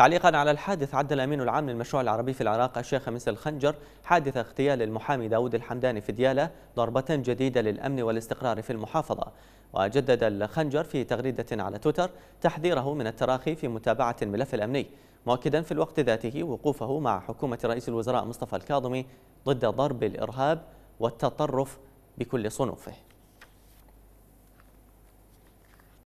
تعليقا على الحادث عد الأمين العام للمشروع العربي في العراق الشيخ مثل الخنجر حادث اغتيال المحامي داود الحمداني في ديالة ضربة جديدة للأمن والاستقرار في المحافظة وجدد الخنجر في تغريدة على تويتر تحذيره من التراخي في متابعة الملف الأمني مؤكدا في الوقت ذاته وقوفه مع حكومة رئيس الوزراء مصطفى الكاظمي ضد ضرب الإرهاب والتطرف بكل صنوفه